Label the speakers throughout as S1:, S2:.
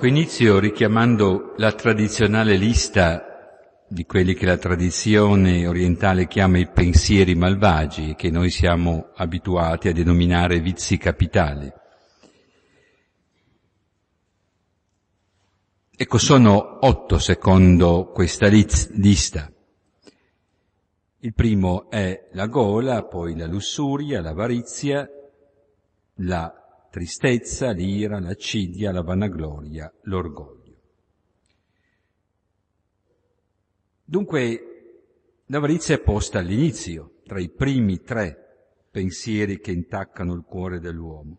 S1: Ecco, inizio richiamando la tradizionale lista di quelli che la tradizione orientale chiama i pensieri malvagi, che noi siamo abituati a denominare vizi capitali. Ecco, sono otto secondo questa lista. Il primo è la gola, poi la lussuria, l'avarizia, la tristezza, l'ira, l'accidia, la vanagloria, l'orgoglio. Dunque, l'avarizia è posta all'inizio, tra i primi tre pensieri che intaccano il cuore dell'uomo,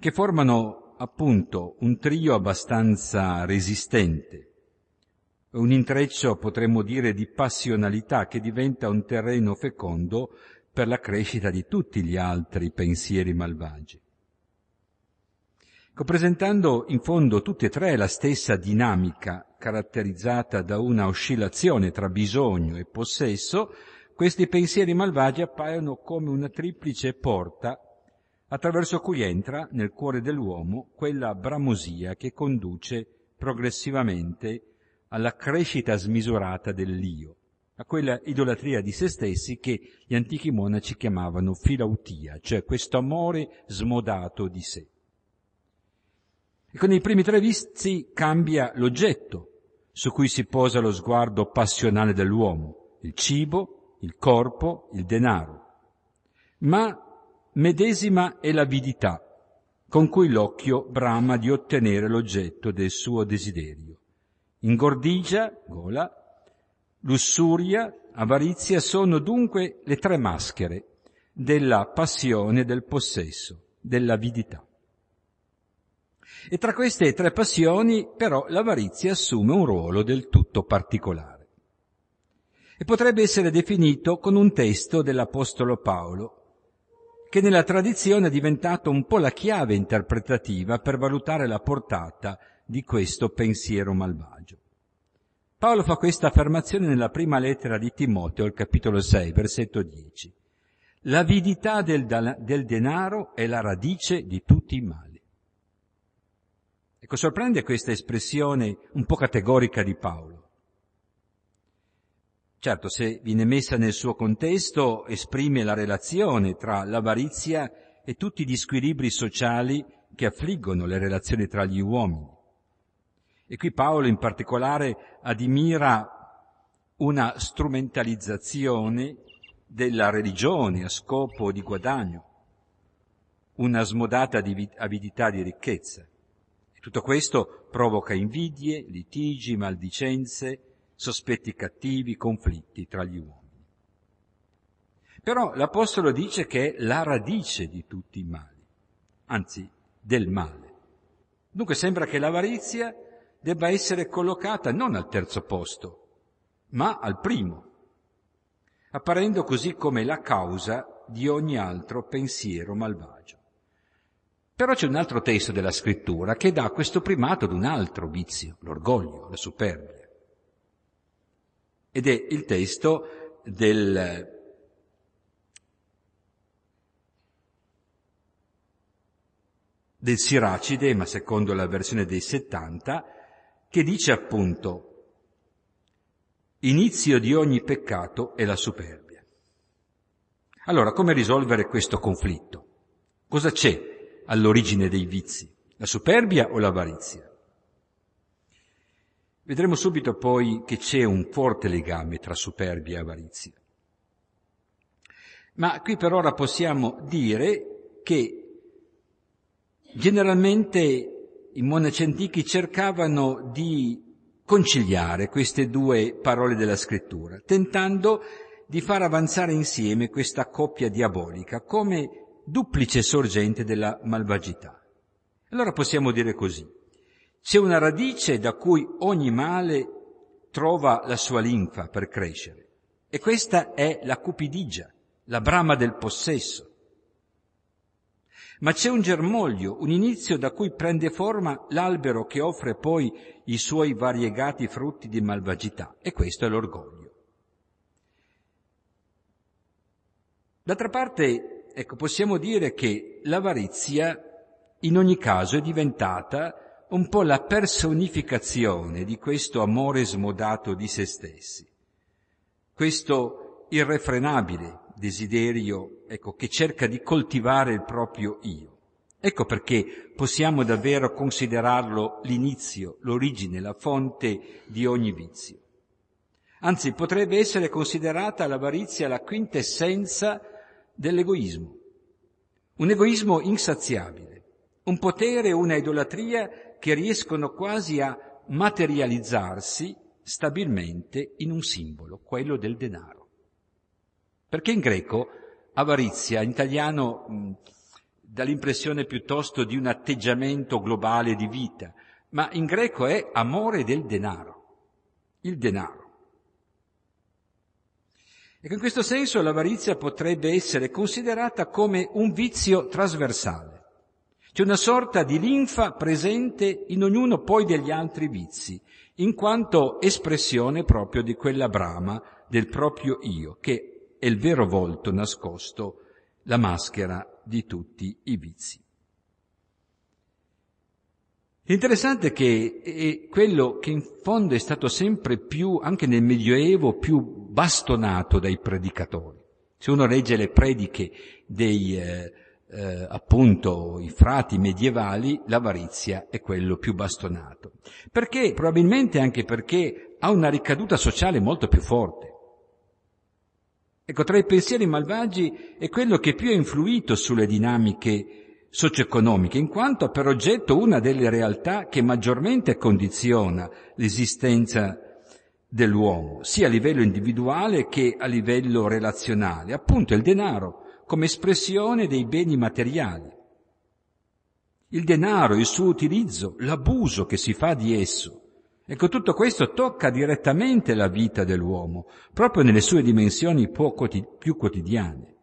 S1: che formano appunto un trio abbastanza resistente, un intreccio potremmo dire di passionalità che diventa un terreno fecondo per la crescita di tutti gli altri pensieri malvagi. Ecco, presentando in fondo tutte e tre la stessa dinamica caratterizzata da una oscillazione tra bisogno e possesso, questi pensieri malvagi appaiono come una triplice porta attraverso cui entra nel cuore dell'uomo quella bramosia che conduce progressivamente alla crescita smisurata dell'io, a quella idolatria di se stessi che gli antichi monaci chiamavano filautia, cioè questo amore smodato di sé. E con i primi tre vizi cambia l'oggetto su cui si posa lo sguardo passionale dell'uomo, il cibo, il corpo, il denaro. Ma medesima è l'avidità con cui l'occhio brama di ottenere l'oggetto del suo desiderio. Ingordigia, gola, lussuria, avarizia sono dunque le tre maschere della passione del possesso, dell'avidità. E tra queste tre passioni però l'avarizia assume un ruolo del tutto particolare. E potrebbe essere definito con un testo dell'Apostolo Paolo, che nella tradizione è diventato un po' la chiave interpretativa per valutare la portata di questo pensiero malvagio. Paolo fa questa affermazione nella prima lettera di Timoteo, al capitolo 6, versetto 10. L'avidità del, del denaro è la radice di tutti i mali. Ecco, sorprende questa espressione un po' categorica di Paolo. Certo, se viene messa nel suo contesto, esprime la relazione tra l'avarizia e tutti gli squilibri sociali che affliggono le relazioni tra gli uomini. E qui Paolo in particolare admira una strumentalizzazione della religione a scopo di guadagno, una smodata avidità di ricchezza. Tutto questo provoca invidie, litigi, maldicenze, sospetti cattivi, conflitti tra gli uomini. Però l'Apostolo dice che è la radice di tutti i mali, anzi del male. Dunque sembra che l'avarizia debba essere collocata non al terzo posto, ma al primo, apparendo così come la causa di ogni altro pensiero malvagio. Però c'è un altro testo della scrittura che dà questo primato ad un altro vizio, l'orgoglio, la superbia. Ed è il testo del del Siracide, ma secondo la versione dei 70, che dice appunto Inizio di ogni peccato è la superbia. Allora, come risolvere questo conflitto? Cosa c'è all'origine dei vizi, la superbia o l'avarizia. Vedremo subito poi che c'è un forte legame tra superbia e avarizia. Ma qui per ora possiamo dire che generalmente i monaci antichi cercavano di conciliare queste due parole della scrittura, tentando di far avanzare insieme questa coppia diabolica, come duplice sorgente della malvagità. Allora possiamo dire così, c'è una radice da cui ogni male trova la sua linfa per crescere e questa è la cupidigia, la brama del possesso. Ma c'è un germoglio, un inizio da cui prende forma l'albero che offre poi i suoi variegati frutti di malvagità, e questo è l'orgoglio. D'altra parte, Ecco, possiamo dire che l'avarizia in ogni caso è diventata un po' la personificazione di questo amore smodato di se stessi, questo irrefrenabile desiderio ecco, che cerca di coltivare il proprio io. Ecco perché possiamo davvero considerarlo l'inizio, l'origine, la fonte di ogni vizio. Anzi, potrebbe essere considerata l'avarizia la quintessenza dell'egoismo, un egoismo insaziabile, un potere e una idolatria che riescono quasi a materializzarsi stabilmente in un simbolo, quello del denaro. Perché in greco avarizia, in italiano mh, mm, dà l'impressione piuttosto di un atteggiamento globale di vita, ma in greco è amore del denaro, il denaro. Ecco, in questo senso l'avarizia potrebbe essere considerata come un vizio trasversale. C'è cioè una sorta di linfa presente in ognuno poi degli altri vizi, in quanto espressione proprio di quella brama del proprio io, che è il vero volto nascosto, la maschera di tutti i vizi. L'interessante è che è eh, quello che in fondo è stato sempre più, anche nel Medioevo, più bastonato dai predicatori. Se uno legge le prediche dei, eh, eh, appunto, i frati medievali, l'avarizia è quello più bastonato. Perché? Probabilmente anche perché ha una ricaduta sociale molto più forte. Ecco, tra i pensieri malvagi è quello che più ha influito sulle dinamiche socio-economiche, in quanto ha per oggetto una delle realtà che maggiormente condiziona l'esistenza dell'uomo, sia a livello individuale che a livello relazionale, appunto il denaro come espressione dei beni materiali. Il denaro, il suo utilizzo, l'abuso che si fa di esso. Ecco, tutto questo tocca direttamente la vita dell'uomo, proprio nelle sue dimensioni più quotidiane.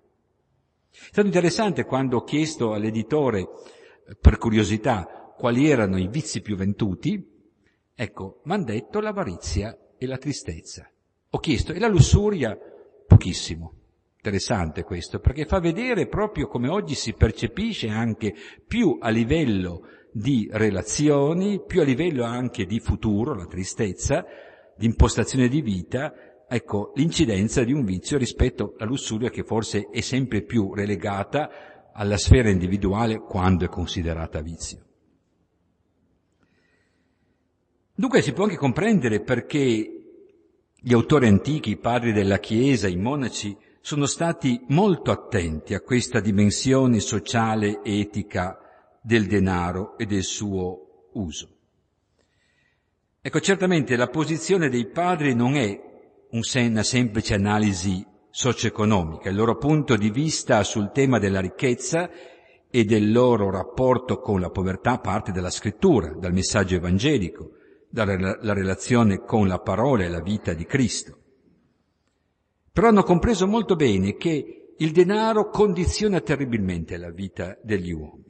S1: È stato interessante quando ho chiesto all'editore, eh, per curiosità, quali erano i vizi più venduti, ecco, mi hanno detto l'avarizia e la tristezza. Ho chiesto, e la lussuria? Pochissimo. Interessante questo, perché fa vedere proprio come oggi si percepisce anche più a livello di relazioni, più a livello anche di futuro, la tristezza, di impostazione di vita, ecco, l'incidenza di un vizio rispetto alla lussuria che forse è sempre più relegata alla sfera individuale quando è considerata vizio. Dunque si può anche comprendere perché gli autori antichi, i padri della Chiesa, i monaci, sono stati molto attenti a questa dimensione sociale e etica del denaro e del suo uso. Ecco, certamente la posizione dei padri non è una semplice analisi socio-economica, il loro punto di vista sul tema della ricchezza e del loro rapporto con la povertà parte dalla scrittura, dal messaggio evangelico, la, la relazione con la parola e la vita di Cristo. Però hanno compreso molto bene che il denaro condiziona terribilmente la vita degli uomini.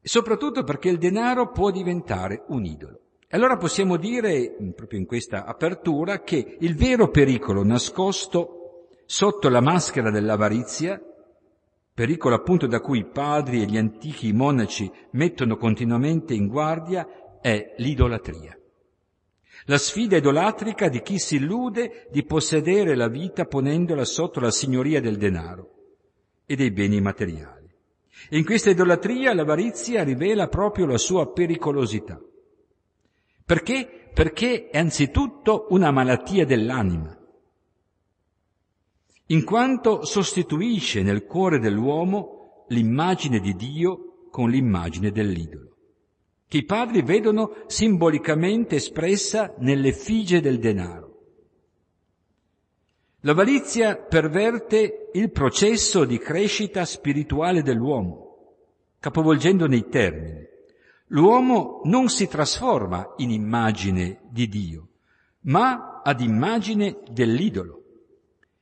S1: Soprattutto perché il denaro può diventare un idolo. E allora possiamo dire, proprio in questa apertura, che il vero pericolo nascosto sotto la maschera dell'avarizia pericolo appunto da cui i padri e gli antichi monaci mettono continuamente in guardia è l'idolatria. La sfida idolatrica di chi si illude di possedere la vita ponendola sotto la signoria del denaro e dei beni materiali. In questa idolatria l'avarizia rivela proprio la sua pericolosità. Perché? Perché è anzitutto una malattia dell'anima in quanto sostituisce nel cuore dell'uomo l'immagine di Dio con l'immagine dell'idolo, che i padri vedono simbolicamente espressa nell'effigie del denaro. La valizia perverte il processo di crescita spirituale dell'uomo, capovolgendone i termini. L'uomo non si trasforma in immagine di Dio, ma ad immagine dell'idolo.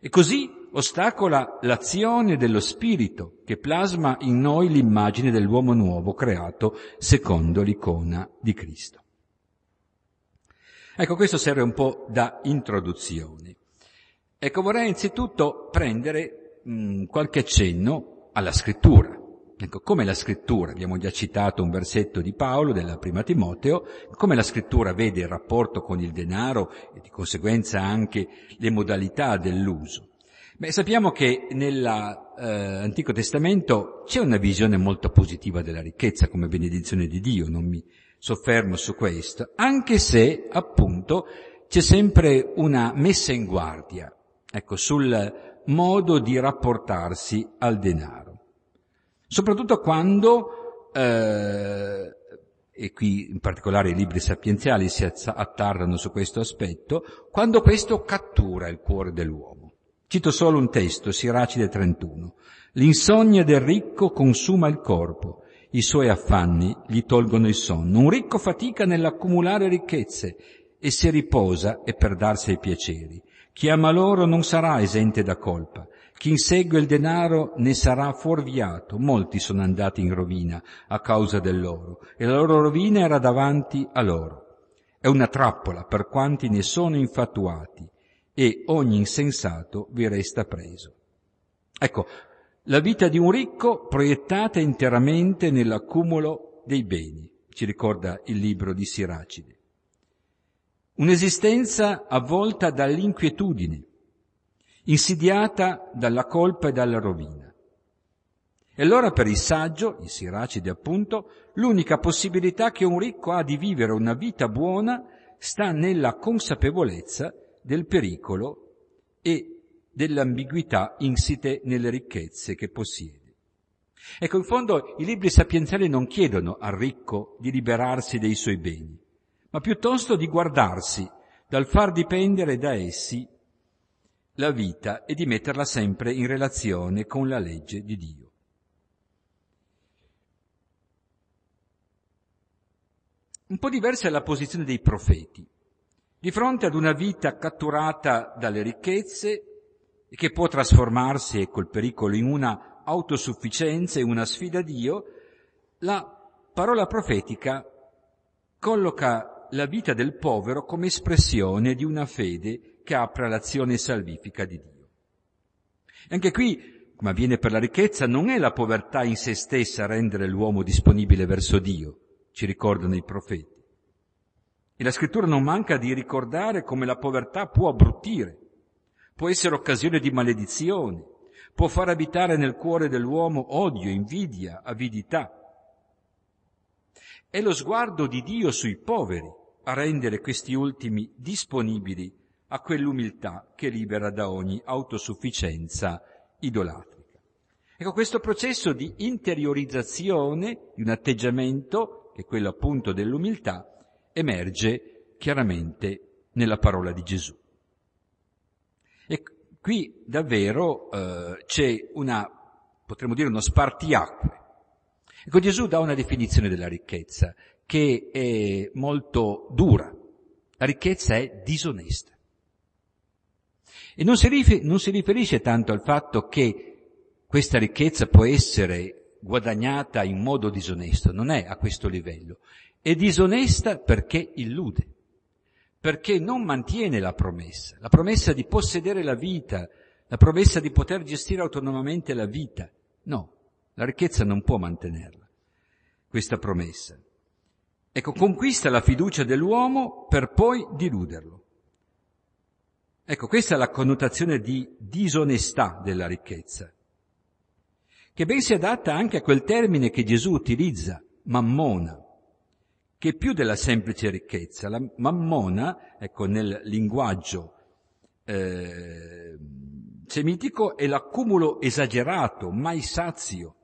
S1: E così ostacola l'azione dello Spirito che plasma in noi l'immagine dell'uomo nuovo creato secondo l'icona di Cristo. Ecco, questo serve un po' da introduzione. Ecco, vorrei innanzitutto prendere mh, mm, qualche accenno alla scrittura. Ecco, come la scrittura, abbiamo già citato un versetto di Paolo della prima Timoteo, come la scrittura vede il rapporto con il denaro e di conseguenza anche le modalità dell'uso. Beh, sappiamo che nell'Antico eh, Testamento c'è una visione molto positiva della ricchezza come benedizione di Dio, non mi soffermo su questo, anche se appunto c'è sempre una messa in guardia, ecco, sul modo di rapportarsi al denaro. Soprattutto quando, eh, e qui in particolare i libri sapienziali si attardano su questo aspetto, quando questo cattura il cuore dell'uomo. Cito solo un testo, Siracide 31. L'insonnia del ricco consuma il corpo, i suoi affanni gli tolgono il sonno. Un ricco fatica nell'accumulare ricchezze e si riposa e per darsi ai piaceri. Chi ama loro non sarà esente da colpa. Chi insegue il denaro ne sarà fuorviato. Molti sono andati in rovina a causa dell'oro e la loro rovina era davanti a loro. È una trappola per quanti ne sono infatuati e ogni insensato vi resta preso. Ecco, la vita di un ricco proiettata interamente nell'accumulo dei beni, ci ricorda il libro di Siracide. Un'esistenza avvolta dall'inquietudine, insidiata dalla colpa e dalla rovina. E allora per il saggio, il Siracide appunto, l'unica possibilità che un ricco ha di vivere una vita buona sta nella consapevolezza del pericolo e dell'ambiguità insite nelle ricchezze che possiede. Ecco, in fondo i libri sapienziali non chiedono al ricco di liberarsi dei suoi beni, ma piuttosto di guardarsi dal far dipendere da essi la vita e di metterla sempre in relazione con la legge di Dio. Un po' diversa è la posizione dei profeti. Di fronte ad una vita catturata dalle ricchezze, che può trasformarsi col pericolo in una autosufficienza e una sfida a Dio, la parola profetica colloca la vita del povero come espressione di una fede che apre l'azione salvifica di Dio. E anche qui, come avviene per la ricchezza, non è la povertà in se stessa a rendere l'uomo disponibile verso Dio, ci ricordano i profeti, e la scrittura non manca di ricordare come la povertà può abbruttire, può essere occasione di maledizione, può far abitare nel cuore dell'uomo odio, invidia, avidità. È lo sguardo di Dio sui poveri a rendere questi ultimi disponibili a quell'umiltà che libera da ogni autosufficienza idolatrica. Ecco, questo processo di interiorizzazione di un atteggiamento, che è quello appunto dell'umiltà, emerge chiaramente nella parola di Gesù. E qui davvero eh, c'è una, potremmo dire, uno spartiacque. Ecco, Gesù dà una definizione della ricchezza che è molto dura. La ricchezza è disonesta. E non si, rifer- non si riferisce tanto al fatto che questa ricchezza può essere guadagnata in modo disonesto, non è a questo livello è disonesta perché illude, perché non mantiene la promessa, la promessa di possedere la vita, la promessa di poter gestire autonomamente la vita. No, la ricchezza non può mantenerla, questa promessa. Ecco, conquista la fiducia dell'uomo per poi diluderlo. Ecco, questa è la connotazione di disonestà della ricchezza, che ben si adatta anche a quel termine che Gesù utilizza, mammona, che più della semplice ricchezza, la mammona, ecco, nel linguaggio eh, semitico, è l'accumulo esagerato, mai sazio,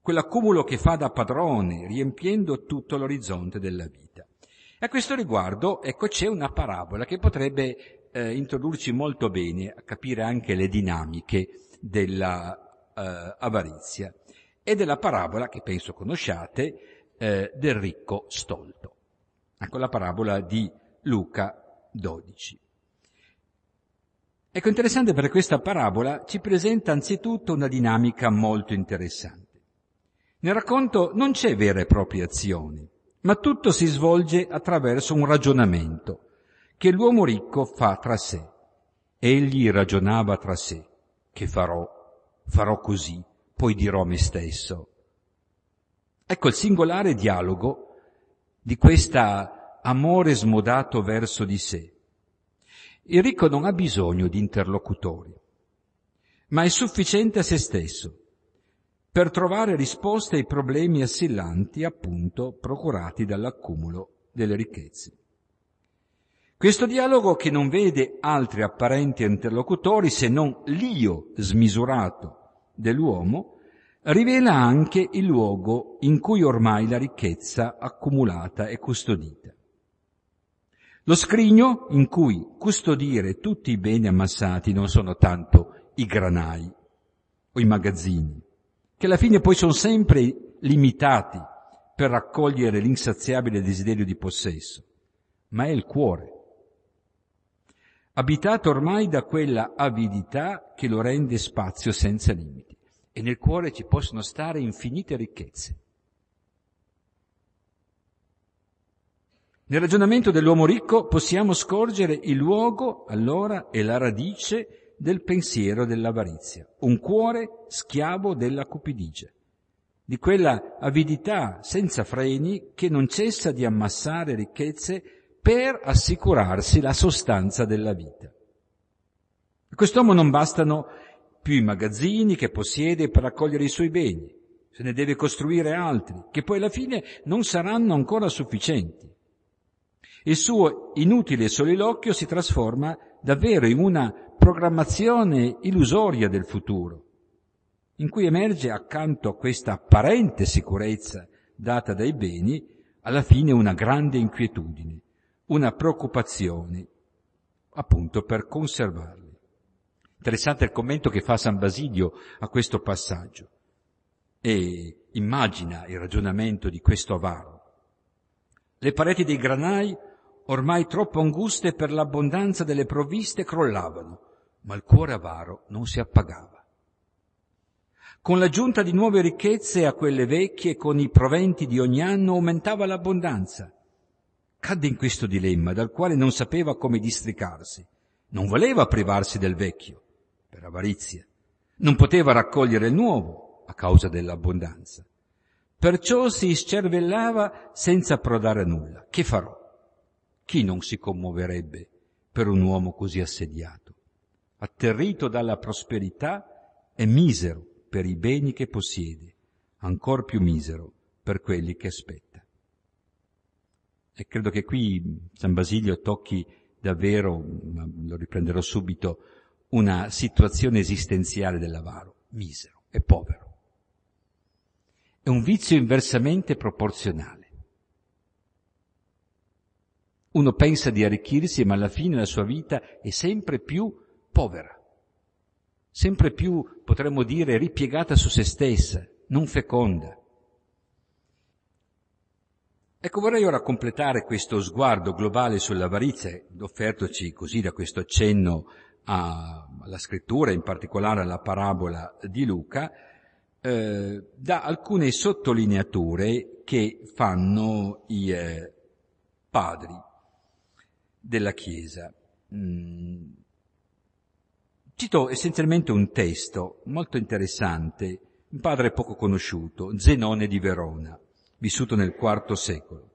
S1: quell'accumulo che fa da padrone, riempiendo tutto l'orizzonte della vita. E a questo riguardo, ecco, c'è una parabola che potrebbe eh, introdurci molto bene a capire anche le dinamiche dell'avarizia. eh, avarizia. Ed è la parabola, che penso conosciate, eh, del ricco stolto. Ecco la parabola di Luca 12. Ecco interessante perché questa parabola ci presenta anzitutto una dinamica molto interessante. Nel racconto non c'è vere e proprie azioni, ma tutto si svolge attraverso un ragionamento che l'uomo ricco fa tra sé. Egli ragionava tra sé, che farò, farò così, poi dirò a me stesso, Ecco il singolare dialogo di questo amore smodato verso di sé. Il ricco non ha bisogno di interlocutori, ma è sufficiente a se stesso per trovare risposte ai problemi assillanti appunto procurati dall'accumulo delle ricchezze. Questo dialogo che non vede altri apparenti interlocutori se non l'io smisurato dell'uomo rivela anche il luogo in cui ormai la ricchezza accumulata è custodita. Lo scrigno in cui custodire tutti i beni ammassati non sono tanto i granai o i magazzini, che alla fine poi sono sempre limitati per raccogliere l'insaziabile desiderio di possesso, ma è il cuore, abitato ormai da quella avidità che lo rende spazio senza limiti e nel cuore ci possono stare infinite ricchezze. Nel ragionamento dell'uomo ricco possiamo scorgere il luogo, allora, e la radice del pensiero dell'avarizia, un cuore schiavo della cupidigia, di quella avidità senza freni che non cessa di ammassare ricchezze per assicurarsi la sostanza della vita. A quest'uomo non bastano più i magazzini che possiede per raccogliere i suoi beni, se ne deve costruire altri, che poi alla fine non saranno ancora sufficienti. Il suo inutile soliloquio si trasforma davvero in una programmazione illusoria del futuro, in cui emerge accanto a questa apparente sicurezza data dai beni, alla fine una grande inquietudine, una preoccupazione, appunto per conservarli. Interessante il commento che fa San Basilio a questo passaggio e immagina il ragionamento di questo avaro. Le pareti dei granai, ormai troppo anguste per l'abbondanza delle provviste, crollavano, ma il cuore avaro non si appagava. Con l'aggiunta di nuove ricchezze a quelle vecchie, con i proventi di ogni anno, aumentava l'abbondanza. Cadde in questo dilemma dal quale non sapeva come districarsi. Non voleva privarsi del vecchio, avarizia. Non poteva raccogliere il nuovo a causa dell'abbondanza. Perciò si scervellava senza approdare a nulla. Che farò? Chi non si commuoverebbe per un uomo così assediato, atterrito dalla prosperità è misero per i beni che possiede, ancor più misero per quelli che aspetta. E credo che qui San Basilio tocchi davvero, lo riprenderò subito, una situazione esistenziale dell'avaro, misero e povero. È un vizio inversamente proporzionale. Uno pensa di arricchirsi, ma alla fine la sua vita è sempre più povera, sempre più, potremmo dire, ripiegata su se stessa, non feconda. Ecco, vorrei ora completare questo sguardo globale sull'avarizia, offertoci così da questo accenno alla scrittura, in particolare alla parabola di Luca, eh, dà alcune sottolineature che fanno i eh, padri della Chiesa. Mm. Cito essenzialmente un testo molto interessante, un padre poco conosciuto, Zenone di Verona, vissuto nel IV secolo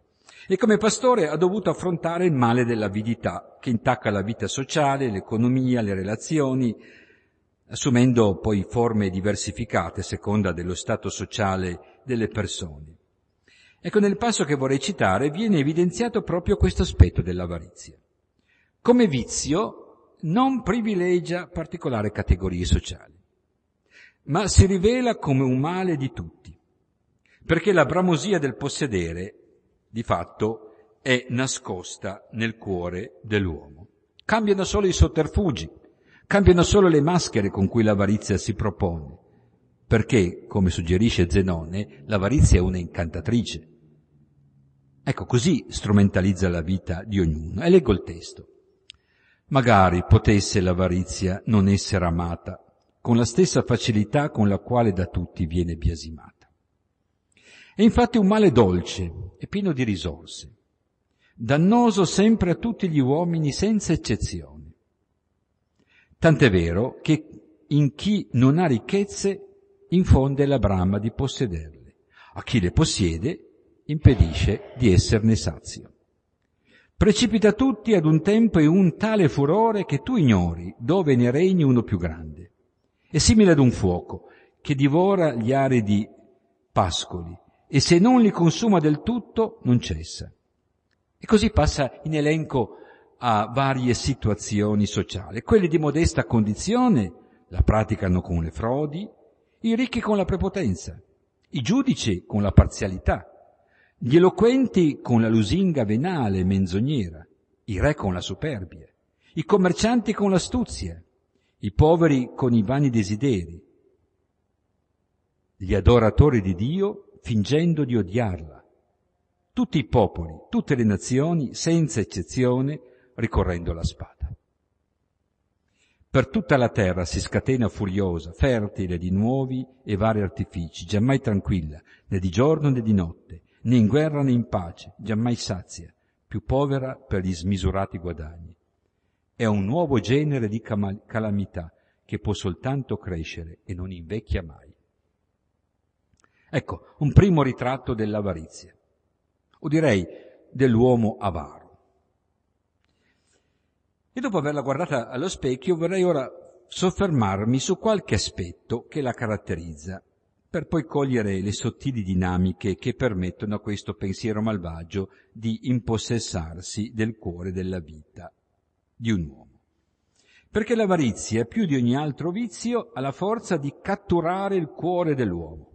S1: e come pastore ha dovuto affrontare il male dell'avidità che intacca la vita sociale, l'economia, le relazioni, assumendo poi forme diversificate a seconda dello stato sociale delle persone. Ecco, nel passo che vorrei citare viene evidenziato proprio questo aspetto dell'avarizia. Come vizio non privilegia particolari categorie sociali, ma si rivela come un male di tutti, perché la bramosia del possedere di fatto è nascosta nel cuore dell'uomo. Cambiano solo i sotterfugi, cambiano solo le maschere con cui l'avarizia si propone, perché, come suggerisce Zenone, l'avarizia è un'incantatrice. Ecco, così strumentalizza la vita di ognuno. E leggo il testo. Magari potesse l'avarizia non essere amata con la stessa facilità con la quale da tutti viene biasimata. È infatti un male dolce e pieno di risorse, dannoso sempre a tutti gli uomini senza eccezione. Tant'è vero che in chi non ha ricchezze infonde la brama di possederle, a chi le possiede impedisce di esserne sazio. Precipita tutti ad un tempo in un tale furore che tu ignori dove ne regni uno più grande. È simile ad un fuoco che divora gli aridi pascoli e se non li consuma del tutto non cessa. E così passa in elenco a varie situazioni sociali, quelli di modesta condizione la praticano con le frodi, i ricchi con la prepotenza, i giudici con la parzialità, gli eloquenti con la lusinga venale e menzognera, i re con la superbia, i commercianti con l'astuzia, i poveri con i vani desideri, gli adoratori di Dio fingendo di odiarla. Tutti i popoli, tutte le nazioni, senza eccezione, ricorrendo alla spada. Per tutta la terra si scatena furiosa, fertile di nuovi e vari artifici, giammai tranquilla, né di giorno né di notte, né in guerra né in pace, giammai sazia, più povera per gli smisurati guadagni. È un nuovo genere di calamità che può soltanto crescere e non invecchia mai. Ecco, un primo ritratto dell'avarizia, o direi dell'uomo avaro. E dopo averla guardata allo specchio vorrei ora soffermarmi su qualche aspetto che la caratterizza, per poi cogliere le sottili dinamiche che permettono a questo pensiero malvagio di impossessarsi del cuore della vita di un uomo. Perché l'avarizia, più di ogni altro vizio, ha la forza di catturare il cuore dell'uomo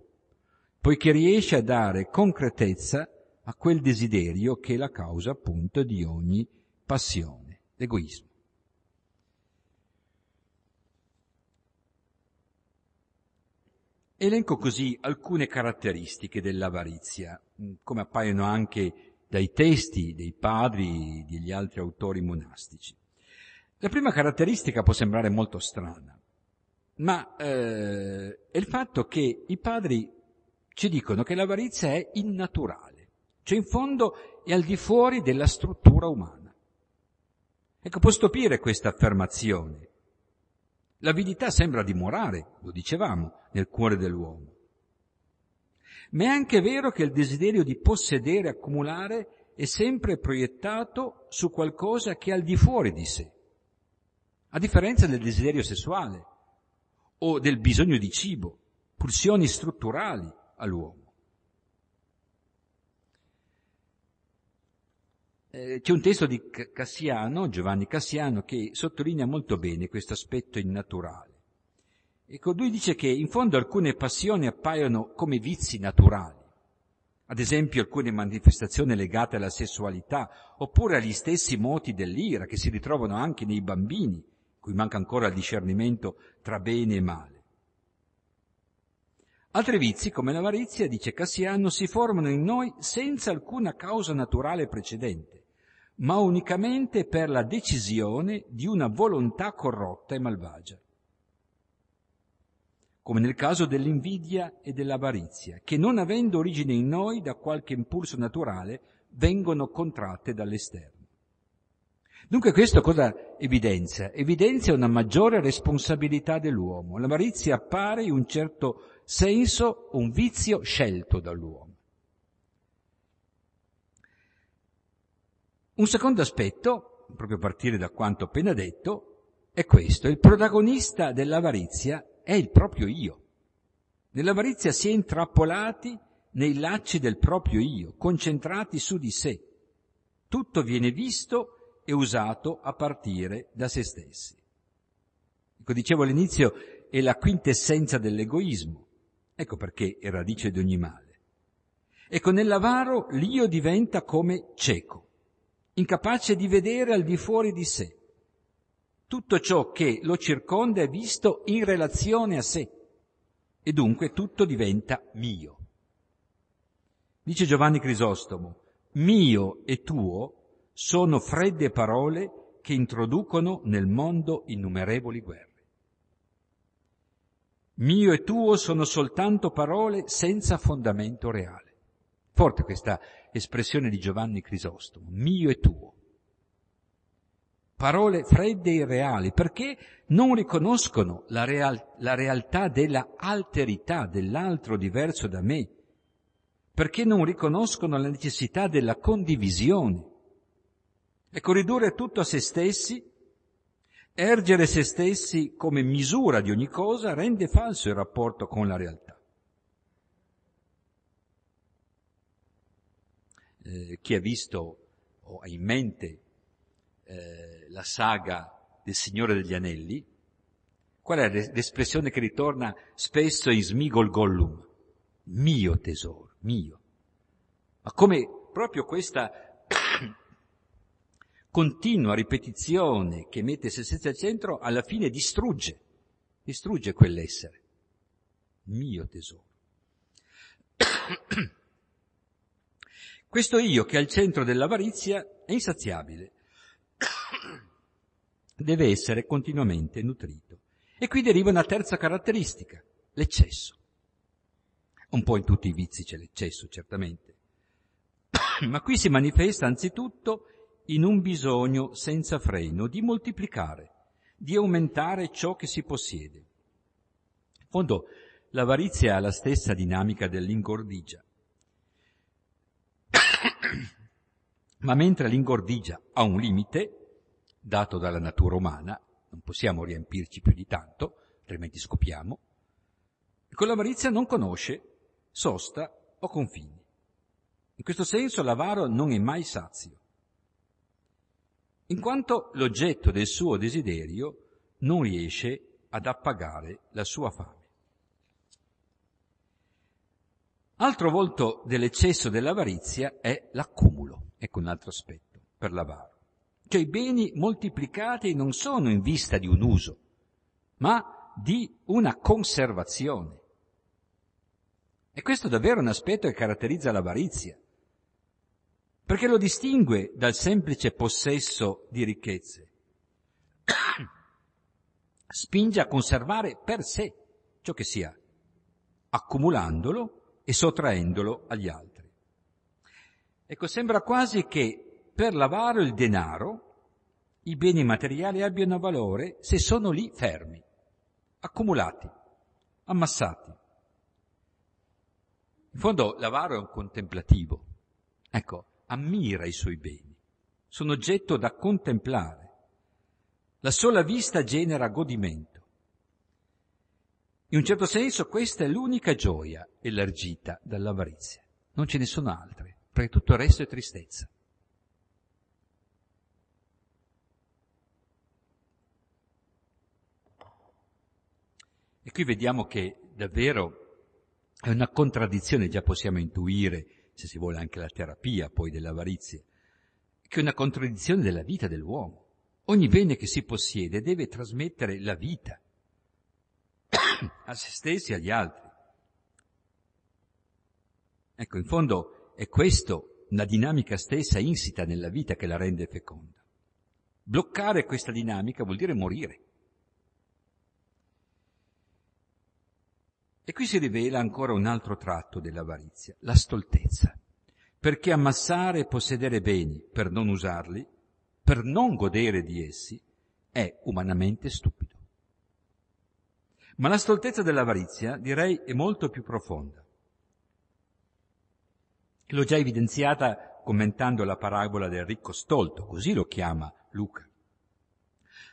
S1: poiché riesce a dare concretezza a quel desiderio che è la causa appunto di ogni passione, l'egoismo. Elenco così alcune caratteristiche dell'avarizia, mm, come appaiono anche dai testi dei padri e degli altri autori monastici. La prima caratteristica può sembrare molto strana, ma eh, è il fatto che i padri ci dicono che l'avarizia è innaturale, cioè in fondo è al di fuori della struttura umana. Ecco, può stupire questa affermazione. L'avidità sembra dimorare, lo dicevamo, nel cuore dell'uomo. Ma è anche vero che il desiderio di possedere, e accumulare, è sempre proiettato su qualcosa che è al di fuori di sé, a differenza del desiderio sessuale o del bisogno di cibo, pulsioni strutturali all'uomo. Eh, c'è un testo di Cassiano, Giovanni Cassiano, che sottolinea molto bene questo aspetto innaturale. Ecco, lui dice che in fondo alcune passioni appaiono come vizi naturali, ad esempio alcune manifestazioni legate alla sessualità, oppure agli stessi moti dell'ira che si ritrovano anche nei bambini, cui manca ancora il discernimento tra bene e male. Altri vizi, come l'avarizia, dice Cassiano, si formano in noi senza alcuna causa naturale precedente, ma unicamente per la decisione di una volontà corrotta e malvagia. Come nel caso dell'invidia e dell'avarizia, che non avendo origine in noi da qualche impulso naturale, vengono contratte dall'esterno. Dunque questo cosa evidenzia? Evidenzia una maggiore responsabilità dell'uomo. L'avarizia appare in un certo senso un vizio scelto dall'uomo. Un secondo aspetto, proprio a partire da quanto appena detto, è questo. Il protagonista dell'avarizia è il proprio io. Nell'avarizia si è intrappolati nei lacci del proprio io, concentrati su di sé. Tutto viene visto e usato a partire da se stessi. Ecco, dicevo all'inizio, è la quintessenza dell'egoismo. Ecco perché è radice di ogni male. Ecco, nell'avaro l'io diventa come cieco, incapace di vedere al di fuori di sé. Tutto ciò che lo circonda è visto in relazione a sé e dunque tutto diventa mio. Dice Giovanni Crisostomo, mio e tuo sono fredde parole che introducono nel mondo innumerevoli guerre mio e tuo sono soltanto parole senza fondamento reale. Forte questa espressione di Giovanni Crisostomo, mio e tuo. Parole fredde e irreali, perché non riconoscono la, real- la realtà della alterità dell'altro diverso da me, perché non riconoscono la necessità della condivisione. Ecco, ridurre tutto a se stessi Ergere se stessi come misura di ogni cosa rende falso il rapporto con la realtà. Eh, chi ha visto o ha in mente eh, la saga del Signore degli Anelli, qual è l'espressione che ritorna spesso in Smigol Gollum? Mio tesoro, mio. Ma come proprio questa continua ripetizione che mette se stesso al centro, alla fine distrugge, distrugge quell'essere, mio tesoro. Questo io che è al centro dell'avarizia è insaziabile, deve essere continuamente nutrito. E qui deriva una terza caratteristica, l'eccesso. Un po' in tutti i vizi c'è l'eccesso, certamente, ma qui si manifesta anzitutto in un bisogno senza freno di moltiplicare, di aumentare ciò che si possiede. In fondo, l'avarizia ha la stessa dinamica dell'ingordigia. Ma mentre l'ingordigia ha un limite, dato dalla natura umana, non possiamo riempirci più di tanto, altrimenti scopiamo, con l'avarizia non conosce sosta o confini. In questo senso l'avaro non è mai sazio in quanto l'oggetto del suo desiderio non riesce ad appagare la sua fame. Altro volto dell'eccesso dell'avarizia è l'accumulo, ecco un altro aspetto per l'avaro. Cioè i beni moltiplicati non sono in vista di un uso, ma di una conservazione. E questo è davvero un aspetto che caratterizza l'avarizia perché lo distingue dal semplice possesso di ricchezze. Spinge a conservare per sé ciò che si ha, accumulandolo e sottraendolo agli altri. Ecco, sembra quasi che per lavare il denaro, i beni materiali abbiano valore se sono lì fermi, accumulati, ammassati. In fondo l'avaro è un contemplativo. Ecco, ammira i suoi beni, sono oggetto da contemplare. La sola vista genera godimento. In un certo senso questa è l'unica gioia elargita dall'avarizia, non ce ne sono altre, perché tutto il resto è tristezza. E qui vediamo che davvero è una contraddizione, già possiamo intuire se si vuole anche la terapia poi dell'avarizia, che è una contraddizione della vita dell'uomo. Ogni bene che si possiede deve trasmettere la vita a se stessi e agli altri. Ecco, in fondo è questo la dinamica stessa insita nella vita che la rende feconda. Bloccare questa dinamica vuol dire morire. E qui si rivela ancora un altro tratto dell'avarizia, la stoltezza. Perché ammassare e possedere beni per non usarli, per non godere di essi, è umanamente stupido. Ma la stoltezza dell'avarizia, direi, è molto più profonda. L'ho già evidenziata commentando la parabola del ricco stolto, così lo chiama Luca.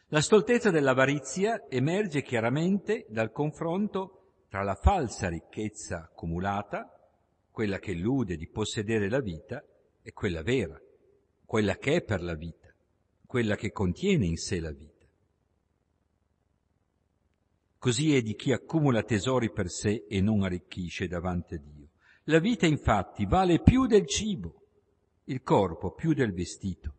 S1: La stoltezza dell'avarizia emerge chiaramente dal confronto tra la falsa ricchezza accumulata, quella che illude di possedere la vita, e quella vera, quella che è per la vita, quella che contiene in sé la vita. Così è di chi accumula tesori per sé e non arricchisce davanti a Dio. La vita infatti vale più del cibo, il corpo più del vestito.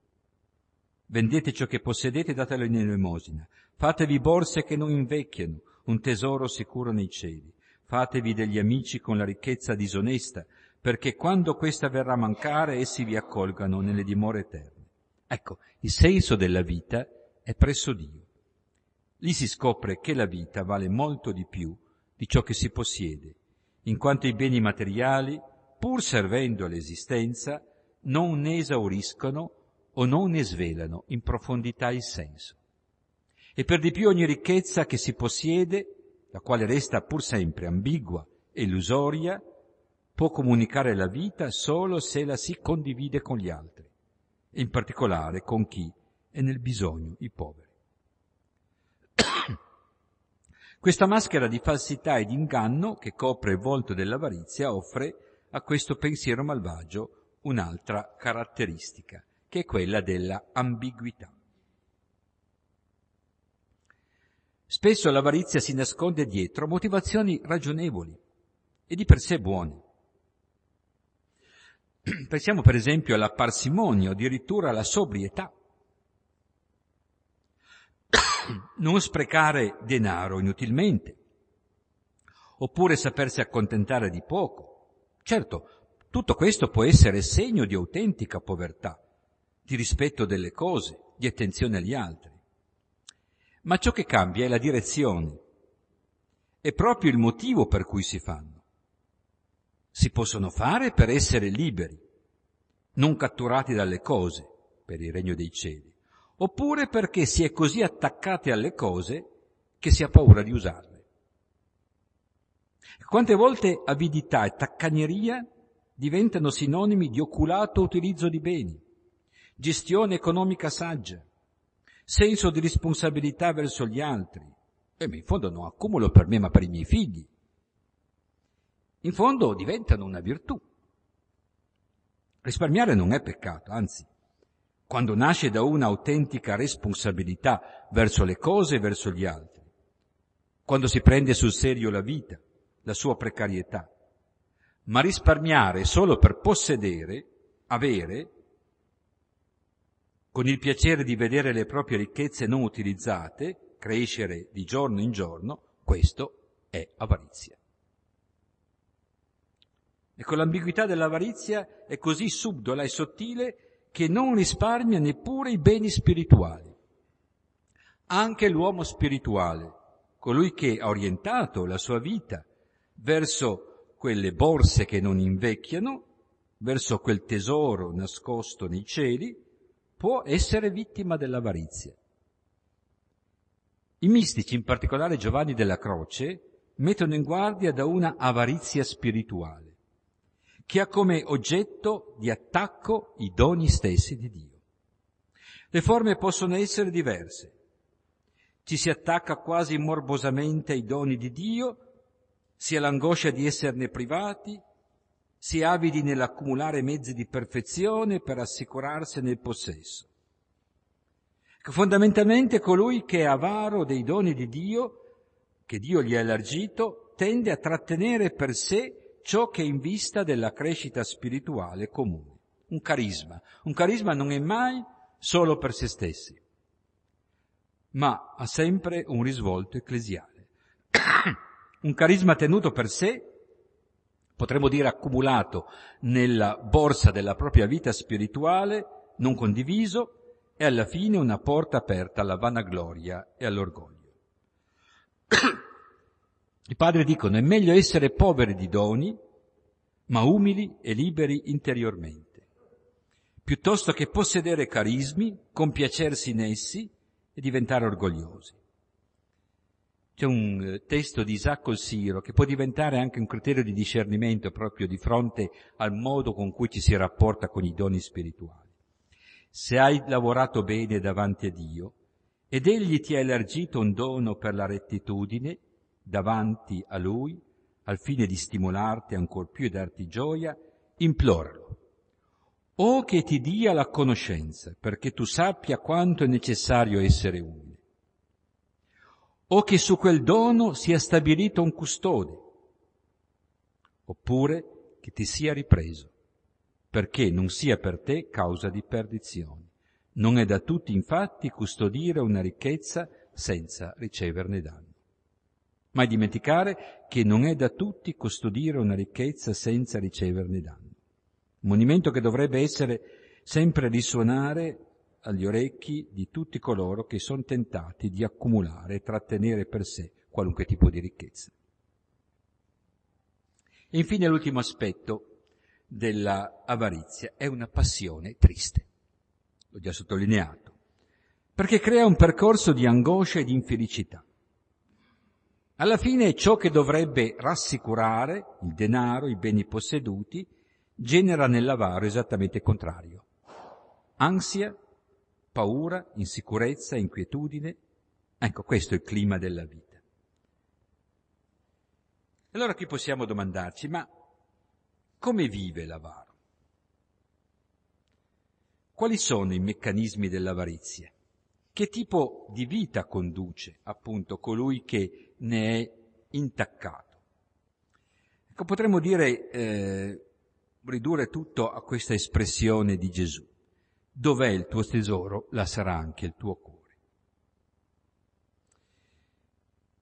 S1: Vendete ciò che possedete e datelo in elemosina. Fatevi borse che non invecchiano, un tesoro sicuro nei cieli. Fatevi degli amici con la ricchezza disonesta, perché quando questa verrà a mancare essi vi accolgano nelle dimore eterne. Ecco, il senso della vita è presso Dio. Lì si scopre che la vita vale molto di più di ciò che si possiede, in quanto i beni materiali, pur servendo all'esistenza, non ne esauriscono o non ne svelano in profondità il senso e per di più ogni ricchezza che si possiede, la quale resta pur sempre ambigua e illusoria, può comunicare la vita solo se la si condivide con gli altri, e in particolare con chi è nel bisogno, i poveri. Questa maschera di falsità e di inganno che copre il volto dell'avarizia offre a questo pensiero malvagio un'altra caratteristica, che è quella della ambiguità. Spesso l'avarizia si nasconde dietro motivazioni ragionevoli e di per sé buone. Pensiamo per esempio alla parsimonia o addirittura alla sobrietà. non sprecare denaro inutilmente, oppure sapersi accontentare di poco. Certo, tutto questo può essere segno di autentica povertà, di rispetto delle cose, di attenzione agli altri ma ciò che cambia è la direzione. È proprio il motivo per cui si fanno. Si possono fare per essere liberi, non catturati dalle cose, per il regno dei cieli, oppure perché si è così attaccati alle cose che si ha paura di usarle. Quante volte avidità e taccaneria diventano sinonimi di oculato utilizzo di beni, gestione economica saggia, senso di responsabilità verso gli altri. E in fondo non accumulo per me, ma per i miei figli. In fondo diventano una virtù. Risparmiare non è peccato, anzi, quando nasce da una autentica responsabilità verso le cose e verso gli altri, quando si prende sul serio la vita, la sua precarietà. Ma risparmiare solo per possedere, avere, con il piacere di vedere le proprie ricchezze non utilizzate crescere di giorno in giorno, questo è avarizia. Ecco, l'ambiguità dell'avarizia è così subdola e sottile che non risparmia neppure i beni spirituali. Anche l'uomo spirituale, colui che ha orientato la sua vita verso quelle borse che non invecchiano, verso quel tesoro nascosto nei cieli, può essere vittima dell'avarizia. I mistici, in particolare Giovanni della Croce, mettono in guardia da una avarizia spirituale, che ha come oggetto di attacco i doni stessi di Dio. Le forme possono essere diverse. Ci si attacca quasi morbosamente ai doni di Dio, si ha l'angoscia di esserne privati, si avidi nell'accumulare mezzi di perfezione per assicurarsene il possesso. Ecco, fondamentalmente colui che è avaro dei doni di Dio, che Dio gli ha elargito, tende a trattenere per sé ciò che è in vista della crescita spirituale comune. Un carisma. Un carisma non è mai solo per se stessi, ma ha sempre un risvolto ecclesiale. un carisma tenuto per sé potremmo dire accumulato nella borsa della propria vita spirituale, non condiviso, e alla fine una porta aperta alla vanagloria e all'orgoglio. I padri dicono è meglio essere poveri di doni, ma umili e liberi interiormente, piuttosto che possedere carismi, compiacersi in essi e diventare orgogliosi c'è un eh, testo di Isacco Siro che può diventare anche un criterio di discernimento proprio di fronte al modo con cui ci si rapporta con i doni spirituali. Se hai lavorato bene davanti a Dio ed Egli ti ha elargito un dono per la rettitudine davanti a Lui, al fine di stimolarti ancor più e darti gioia, imploralo. O che ti dia la conoscenza, perché tu sappia quanto è necessario essere umile o che su quel dono sia stabilito un custode, oppure che ti sia ripreso, perché non sia per te causa di perdizione. Non è da tutti infatti custodire una ricchezza senza riceverne danno. Mai dimenticare che non è da tutti custodire una ricchezza senza riceverne danno. Un monumento che dovrebbe essere sempre risuonare agli orecchi di tutti coloro che sono tentati di accumulare e trattenere per sé qualunque tipo di ricchezza. infine l'ultimo aspetto dell'avarizia è una passione triste, l'ho già sottolineato, perché crea un percorso di angoscia e di infelicità. Alla fine ciò che dovrebbe rassicurare, il denaro, i beni posseduti, genera nell'avaro esattamente il contrario, ansia paura, insicurezza, inquietudine. Ecco, questo è il clima della vita. Allora qui possiamo domandarci, ma come vive l'avaro? Quali sono i meccanismi dell'avarizia? Che tipo di vita conduce appunto colui che ne è intaccato? Ecco, potremmo dire, eh, ridurre tutto a questa espressione di Gesù dov'è il tuo tesoro, la sarà anche il tuo cuore.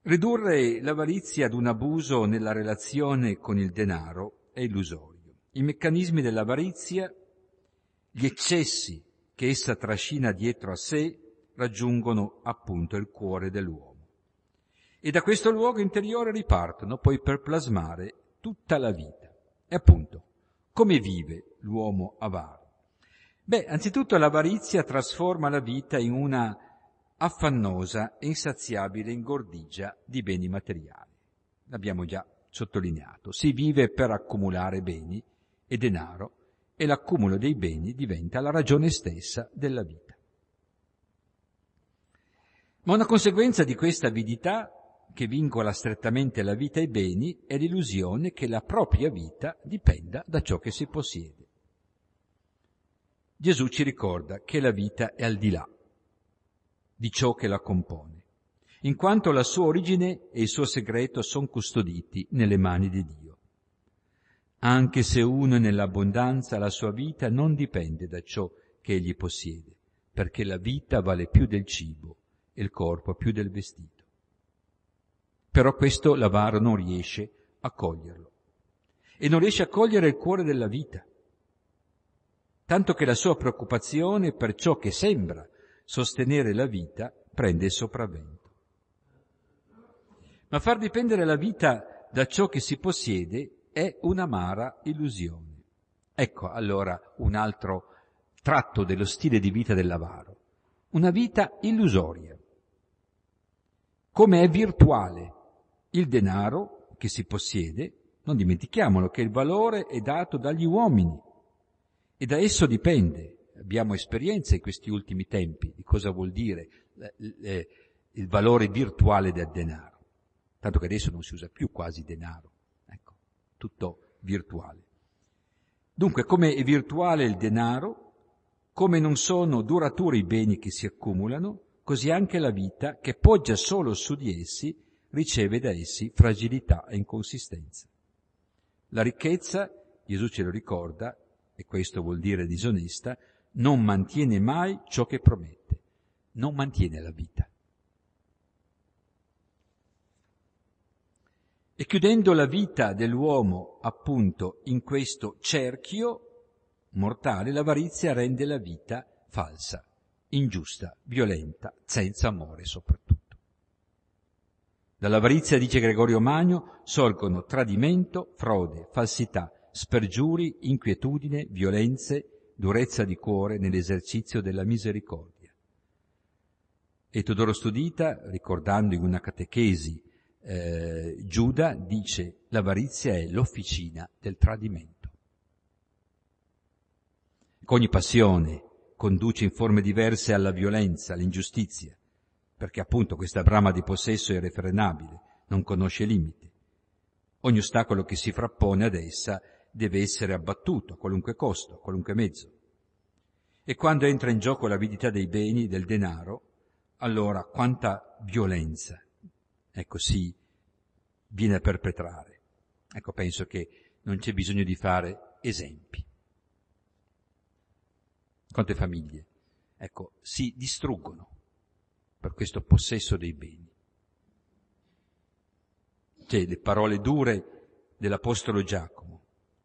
S1: Ridurre l'avarizia ad un abuso nella relazione con il denaro è illusorio. I meccanismi dell'avarizia, gli eccessi che essa trascina dietro a sé, raggiungono appunto il cuore dell'uomo. E da questo luogo interiore ripartono poi per plasmare tutta la vita. E appunto, come vive l'uomo avaro? Beh, anzitutto l'avarizia trasforma la vita in una affannosa e insaziabile ingordigia di beni materiali. L'abbiamo già sottolineato. Si vive per accumulare beni e denaro e l'accumulo dei beni diventa la ragione stessa della vita. Ma una conseguenza di questa avidità che vincola strettamente la vita e i beni è l'illusione che la propria vita dipenda da ciò che si possiede. Gesù ci ricorda che la vita è al di là di ciò che la compone, in quanto la sua origine e il suo segreto sono custoditi nelle mani di Dio. Anche se uno è nell'abbondanza, la sua vita non dipende da ciò che egli possiede, perché la vita vale più del cibo e il corpo più del vestito. Però questo l'avaro non riesce a coglierlo e non riesce a cogliere il cuore della vita tanto che la sua preoccupazione per ciò che sembra sostenere la vita prende il sopravvento. Ma far dipendere la vita da ciò che si possiede è un'amara illusione. Ecco allora un altro tratto dello stile di vita dell'avaro, una vita illusoria. Come è virtuale il denaro che si possiede, non dimentichiamolo che il valore è dato dagli uomini e da esso dipende, abbiamo esperienza in questi ultimi tempi di cosa vuol dire eh, eh, il valore virtuale del denaro, tanto che adesso non si usa più quasi denaro, ecco, tutto virtuale. Dunque, come è virtuale il denaro, come non sono duraturi i beni che si accumulano, così anche la vita, che poggia solo su di essi, riceve da essi fragilità e inconsistenza. La ricchezza, Gesù ce lo ricorda, e questo vuol dire disonesta, non mantiene mai ciò che promette, non mantiene la vita. E chiudendo la vita dell'uomo appunto in questo cerchio mortale, l'avarizia rende la vita falsa, ingiusta, violenta, senza amore soprattutto. Dall'avarizia, dice Gregorio Magno, sorgono tradimento, frode, falsità, spergiuri, inquietudine, violenze, durezza di cuore nell'esercizio della misericordia. E Teodoro Studita, ricordando in una catechesi eh, Giuda, dice l'avarizia è l'officina del tradimento. Ogni passione conduce in forme diverse alla violenza, all'ingiustizia, perché appunto questa brama di possesso è irrefrenabile, non conosce limiti. Ogni ostacolo che si frappone ad essa deve essere abbattuto a qualunque costo, a qualunque mezzo. E quando entra in gioco l'avidità dei beni, del denaro, allora quanta violenza, ecco, si viene a perpetrare. Ecco, penso che non c'è bisogno di fare esempi. Quante famiglie, ecco, si distruggono per questo possesso dei beni. Cioè, le parole dure dell'Apostolo Giacomo,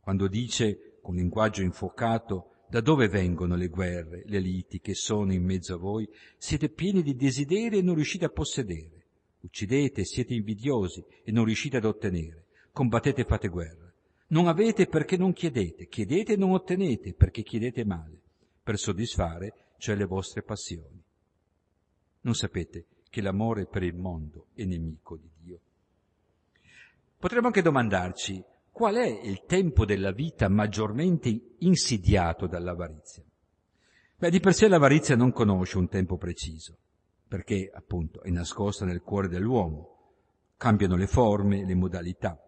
S1: quando dice, con linguaggio infuocato, da dove vengono le guerre, le liti che sono in mezzo a voi? Siete pieni di desiderio e non riuscite a possedere. Uccidete, siete invidiosi e non riuscite ad ottenere. Combattete e fate guerra. Non avete perché non chiedete, chiedete e non ottenete perché chiedete male, per soddisfare, cioè le vostre passioni. Non sapete che l'amore per il mondo è nemico di Dio. Potremmo anche domandarci, Qual è il tempo della vita maggiormente insidiato dall'avarizia? Beh, di per sé l'avarizia non conosce un tempo preciso, perché appunto è nascosta nel cuore dell'uomo, cambiano le forme, le modalità.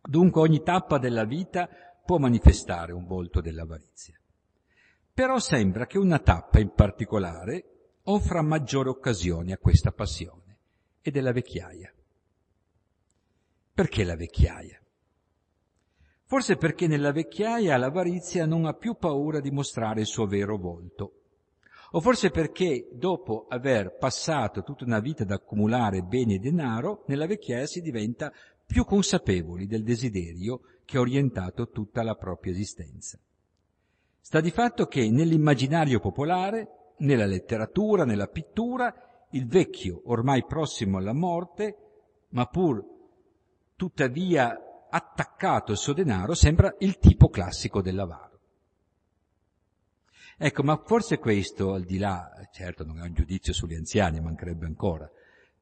S1: Dunque ogni tappa della vita può manifestare un volto dell'avarizia. Però sembra che una tappa in particolare offra maggiore occasione a questa passione ed è la vecchiaia. Perché la vecchiaia? forse perché nella vecchiaia l'avarizia non ha più paura di mostrare il suo vero volto, o forse perché dopo aver passato tutta una vita ad accumulare beni e denaro, nella vecchiaia si diventa più consapevoli del desiderio che ha orientato tutta la propria esistenza. Sta di fatto che nell'immaginario popolare, nella letteratura, nella pittura, il vecchio, ormai prossimo alla morte, ma pur tuttavia attaccato il suo denaro sembra il tipo classico dell'avaro. Ecco, ma forse questo, al di là, certo non è un giudizio sugli anziani, mancherebbe ancora,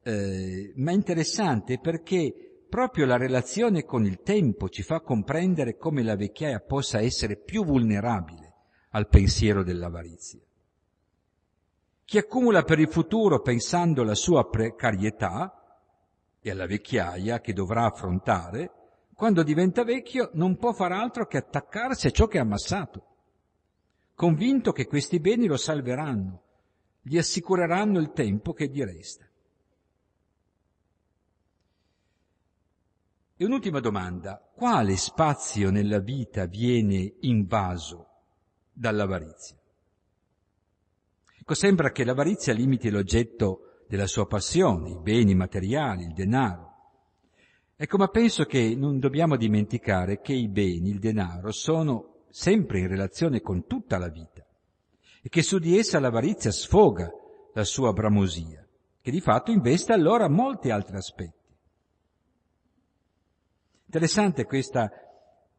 S1: eh, ma è interessante perché proprio la relazione con il tempo ci fa comprendere come la vecchiaia possa essere più vulnerabile al pensiero dell'avarizia. Chi accumula per il futuro pensando alla sua precarietà e alla vecchiaia che dovrà affrontare, quando diventa vecchio non può far altro che attaccarsi a ciò che ha ammassato, convinto che questi beni lo salveranno, gli assicureranno il tempo che gli resta. E un'ultima domanda, quale spazio nella vita viene invaso dall'avarizia? Ecco, sembra che l'avarizia limiti l'oggetto della sua passione, i beni materiali, il denaro, Ecco, ma penso che non dobbiamo dimenticare che i beni, il denaro, sono sempre in relazione con tutta la vita e che su di essa l'avarizia sfoga la sua bramosia, che di fatto investe allora molti altri aspetti. Interessante questa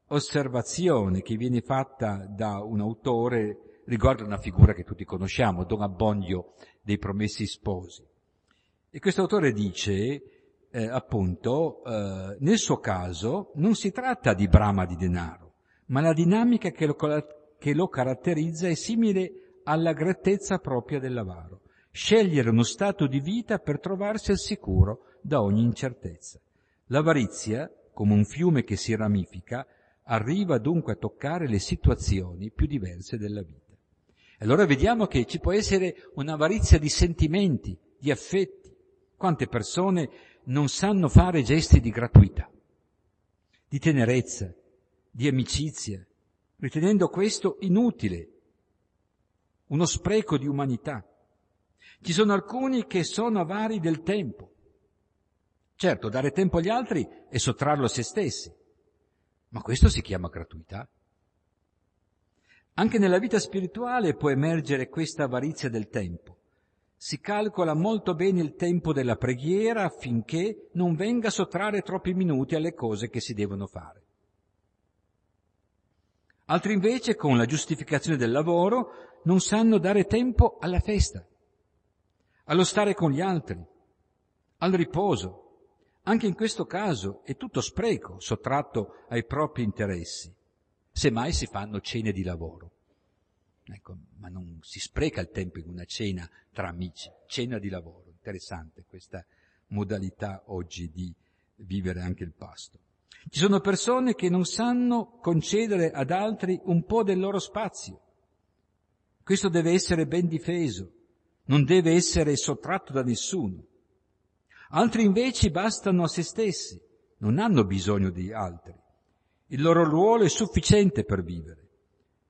S1: osservazione che viene fatta da un autore riguardo a una figura che tutti conosciamo, Don Abbondio dei Promessi Sposi. E questo autore dice eh, appunto, eh, nel suo caso non si tratta di brama di denaro, ma la dinamica che lo, che lo caratterizza è simile alla grettezza propria dell'avaro. Scegliere uno stato di vita per trovarsi al sicuro da ogni incertezza. L'avarizia, come un fiume che si ramifica, arriva dunque a toccare le situazioni più diverse della vita. Allora vediamo che ci può essere un'avarizia di sentimenti, di affetti. Quante persone non sanno fare gesti di gratuità, di tenerezza, di amicizia, ritenendo questo inutile, uno spreco di umanità. Ci sono alcuni che sono avari del tempo. Certo, dare tempo agli altri è sottrarlo a se stessi, ma questo si chiama gratuità. Anche nella vita spirituale può emergere questa avarizia del tempo. Si calcola molto bene il tempo della preghiera affinché non venga a sottrarre troppi minuti alle cose che si devono fare. Altri invece, con la giustificazione del lavoro, non sanno dare tempo alla festa, allo stare con gli altri, al riposo. Anche in questo caso è tutto spreco sottratto ai propri interessi, semmai si fanno cene di lavoro. Ecco, ma non si spreca il tempo in una cena tra amici, cena di lavoro. Interessante questa modalità oggi di vivere anche il pasto. Ci sono persone che non sanno concedere ad altri un po' del loro spazio. Questo deve essere ben difeso, non deve essere sottratto da nessuno. Altri invece bastano a se stessi, non hanno bisogno di altri. Il loro ruolo è sufficiente per vivere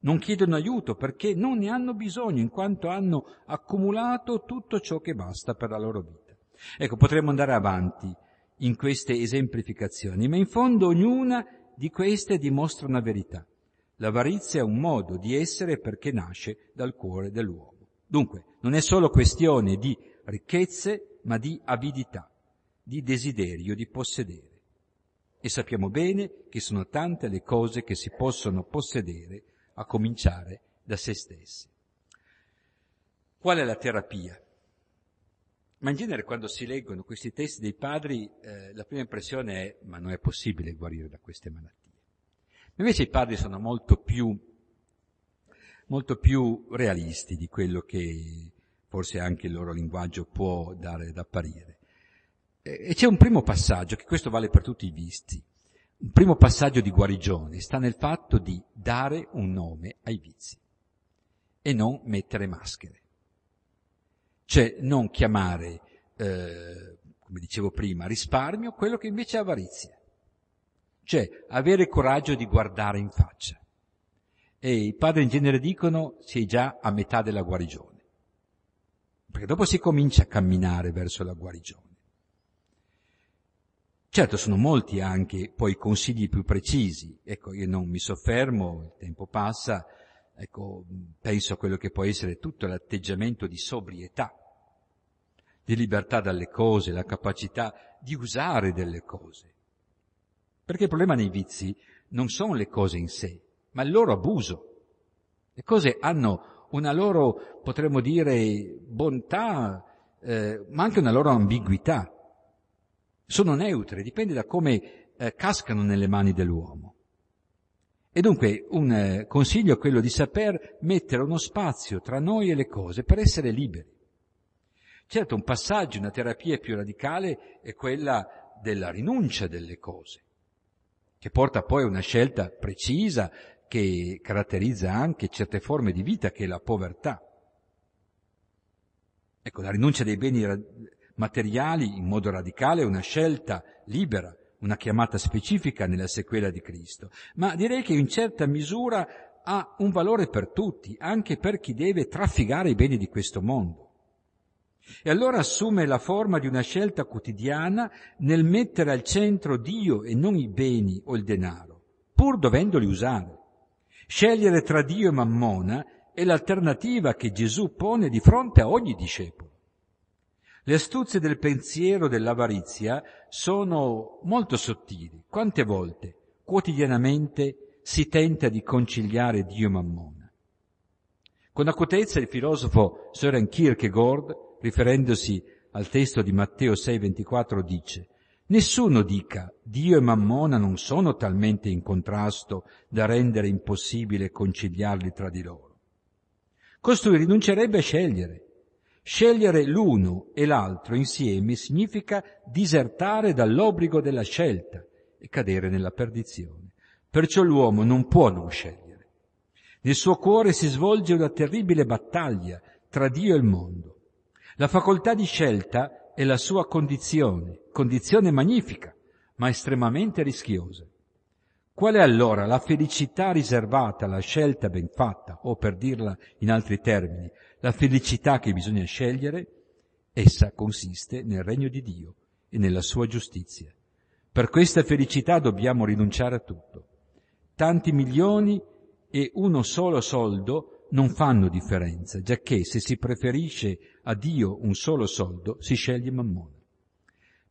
S1: non chiedono aiuto perché non ne hanno bisogno in quanto hanno accumulato tutto ciò che basta per la loro vita. Ecco, potremmo andare avanti in queste esemplificazioni, ma in fondo ognuna di queste dimostra una verità. L'avarizia è un modo di essere perché nasce dal cuore dell'uomo. Dunque, non è solo questione di ricchezze, ma di avidità, di desiderio di possedere. E sappiamo bene che sono tante le cose che si possono possedere a cominciare da se stessi. Qual è la terapia? Ma in genere quando si leggono questi testi dei padri, eh, la prima impressione è ma non è possibile guarire da queste malattie. Ma invece i padri sono molto più, molto più realisti di quello che forse anche il loro linguaggio può dare ad apparire. E c'è un primo passaggio, che questo vale per tutti i visti. Il primo passaggio di guarigione sta nel fatto di dare un nome ai vizi e non mettere maschere. Cioè non chiamare, eh, come dicevo prima, risparmio quello che invece è avarizia. Cioè avere coraggio di guardare in faccia. E i padri in genere dicono sei già a metà della guarigione. Perché dopo si comincia a camminare verso la guarigione. Certo, sono molti anche poi consigli più precisi, ecco, io non mi soffermo, il tempo passa, ecco, penso a quello che può essere tutto l'atteggiamento di sobrietà, di libertà dalle cose, la capacità di usare delle cose. Perché il problema dei vizi non sono le cose in sé, ma il loro abuso. Le cose hanno una loro, potremmo dire, bontà, eh, ma anche una loro ambiguità sono neutre, dipende da come eh, cascano nelle mani dell'uomo. E dunque un eh, consiglio è quello di saper mettere uno spazio tra noi e le cose per essere liberi. Certo, un passaggio, una terapia più radicale è quella della rinuncia delle cose, che porta poi a una scelta precisa che caratterizza anche certe forme di vita che è la povertà. Ecco, la rinuncia dei beni materiali in modo radicale è una scelta libera, una chiamata specifica nella sequela di Cristo, ma direi che in certa misura ha un valore per tutti, anche per chi deve trafficare i beni di questo mondo. E allora assume la forma di una scelta quotidiana nel mettere al centro Dio e non i beni o il denaro, pur dovendoli usare. Scegliere tra Dio e Mammona è l'alternativa che Gesù pone di fronte a ogni discepolo. Le astuzie del pensiero dell'avarizia sono molto sottili. Quante volte, quotidianamente, si tenta di conciliare Dio e Mammona? Con acutezza il filosofo Søren Kierkegaard, riferendosi al testo di Matteo 6,24, dice Nessuno dica Dio e Mammona non sono talmente in contrasto da rendere impossibile conciliarli tra di loro. Costui rinuncerebbe a scegliere Scegliere l'uno e l'altro insieme significa disertare dall'obbligo della scelta e cadere nella perdizione. Perciò l'uomo non può non scegliere. Nel suo cuore si svolge una terribile battaglia tra Dio e il mondo. La facoltà di scelta è la sua condizione, condizione magnifica, ma estremamente rischiosa. Qual è allora la felicità riservata alla scelta ben fatta, o per dirla in altri termini, la felicità che bisogna scegliere, essa consiste nel regno di Dio e nella sua giustizia. Per questa felicità dobbiamo rinunciare a tutto. Tanti milioni e uno solo soldo non fanno differenza, giacché se si preferisce a Dio un solo soldo, si sceglie Mammona.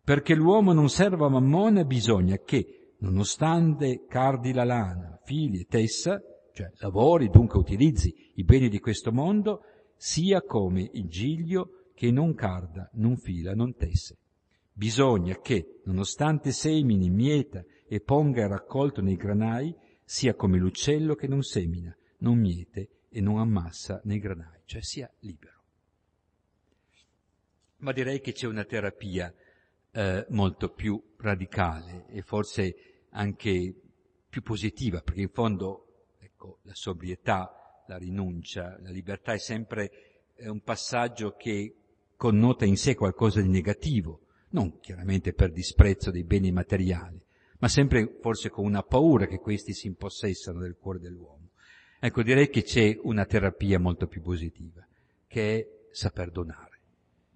S1: Perché l'uomo non serva Mammona bisogna che, nonostante cardi la lana, fili e tessa, cioè lavori, dunque utilizzi i beni di questo mondo, sia come il giglio che non carda, non fila, non tesse. Bisogna che, nonostante semini, mieta e ponga il raccolto nei granai, sia come l'uccello che non semina, non miete e non ammassa nei granai, cioè sia libero. Ma direi che c'è una terapia eh, molto più radicale e forse anche più positiva, perché in fondo ecco, la sobrietà la rinuncia, la libertà è sempre un passaggio che connota in sé qualcosa di negativo, non chiaramente per disprezzo dei beni materiali, ma sempre forse con una paura che questi si impossessano del cuore dell'uomo. Ecco, direi che c'è una terapia molto più positiva, che è saper donare,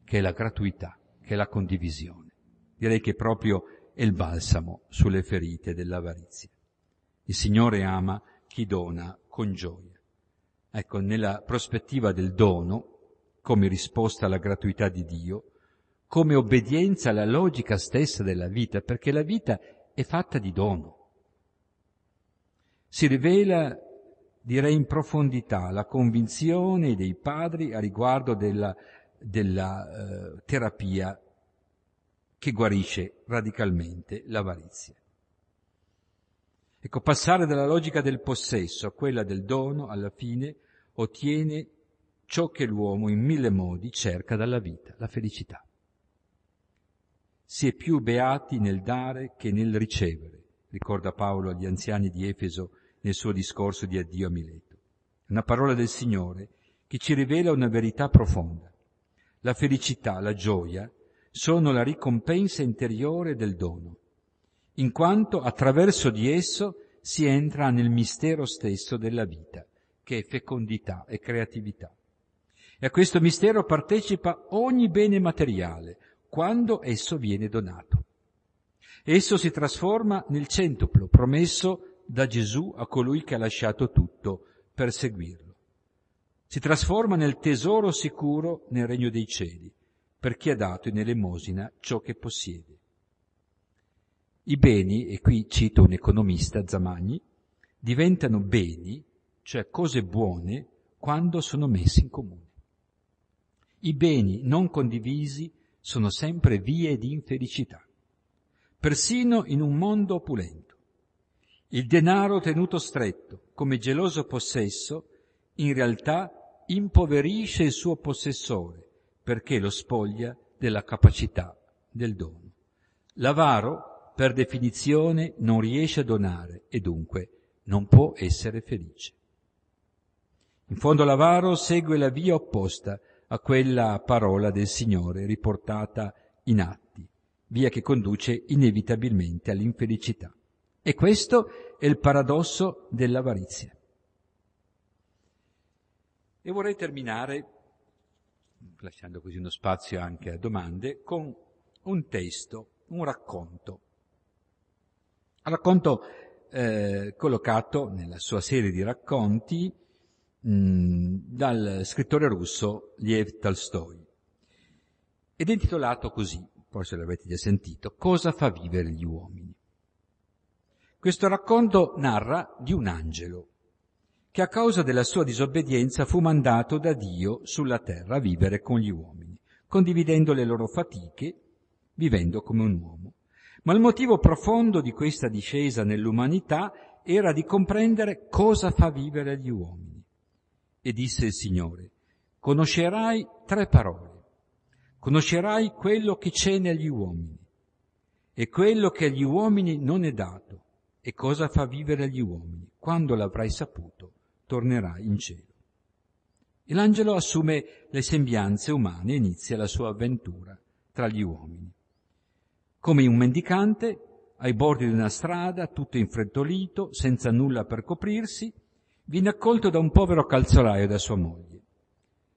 S1: che è la gratuità, che è la condivisione. Direi che proprio è il balsamo sulle ferite dell'avarizia. Il Signore ama chi dona con gioia. Ecco, nella prospettiva del dono, come risposta alla gratuità di Dio, come obbedienza alla logica stessa della vita, perché la vita è fatta di dono. Si rivela, direi in profondità, la convinzione dei padri a riguardo della, della eh, terapia che guarisce radicalmente l'avarizia. Ecco, passare dalla logica del possesso a quella del dono, alla fine, ottiene ciò che l'uomo in mille modi cerca dalla vita, la felicità. Si è più beati nel dare che nel ricevere, ricorda Paolo agli anziani di Efeso nel suo discorso di addio a Mileto. Una parola del Signore che ci rivela una verità profonda. La felicità, la gioia, sono la ricompensa interiore del dono in quanto attraverso di esso si entra nel mistero stesso della vita, che è fecondità e creatività. E a questo mistero partecipa ogni bene materiale, quando esso viene donato. Esso si trasforma nel centuplo promesso da Gesù a colui che ha lasciato tutto per seguirlo. Si trasforma nel tesoro sicuro nel regno dei cieli, per chi ha dato in elemosina ciò che possiede. I beni, e qui cito un economista, Zamagni, diventano beni, cioè cose buone, quando sono messi in comune. I beni non condivisi sono sempre vie di infelicità, persino in un mondo opulento. Il denaro tenuto stretto come geloso possesso in realtà impoverisce il suo possessore perché lo spoglia della capacità del dono. L'avaro per definizione non riesce a donare e dunque non può essere felice. In fondo l'avaro segue la via opposta a quella parola del Signore riportata in atti, via che conduce inevitabilmente all'infelicità. E questo è il paradosso dell'avarizia. E vorrei terminare, lasciando così uno spazio anche a domande, con un testo, un racconto Racconto eh, collocato nella sua serie di racconti mh, dal scrittore russo Liev Tolstoi ed è intitolato così, forse l'avete già sentito, Cosa fa vivere gli uomini. Questo racconto narra di un angelo che a causa della sua disobbedienza fu mandato da Dio sulla terra a vivere con gli uomini, condividendo le loro fatiche, vivendo come un uomo. Ma il motivo profondo di questa discesa nell'umanità era di comprendere cosa fa vivere gli uomini. E disse il Signore, conoscerai tre parole. Conoscerai quello che c'è negli uomini e quello che agli uomini non è dato e cosa fa vivere gli uomini. Quando l'avrai saputo, tornerai in cielo. E l'angelo assume le sembianze umane e inizia la sua avventura tra gli uomini come un mendicante, ai bordi di una strada, tutto infreddolito, senza nulla per coprirsi, viene accolto da un povero calzolaio e da sua moglie.